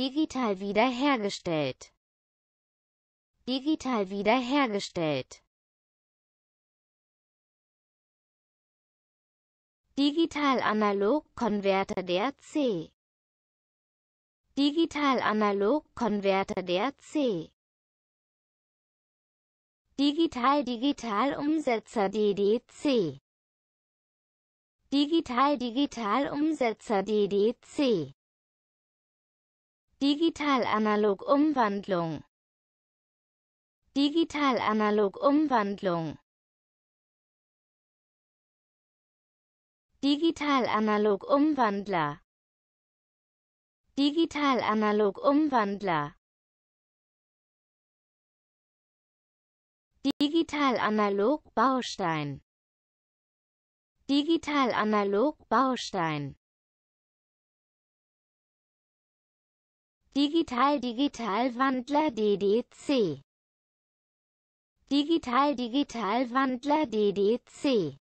Digital wiederhergestellt. Digital wiederhergestellt. Digital-Analog-Konverter der C. Digital-Analog-Konverter der C. Digital-Digital-Umsetzer DDC. Digital-Digital-Umsetzer DDC. Digital-analog-Umwandlung Digital-analog-Umwandlung Digital-analog-Umwandler Digital-analog-Umwandler Digital-analog-Baustein Digital-analog-Baustein Digital Digital Wandler DDC Digital Digital Wandler DDC